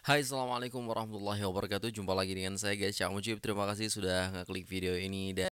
Hai assalamualaikum warahmatullahi wabarakatuh Jumpa lagi dengan saya guys Cak Mujib Terima kasih sudah ngeklik video ini dan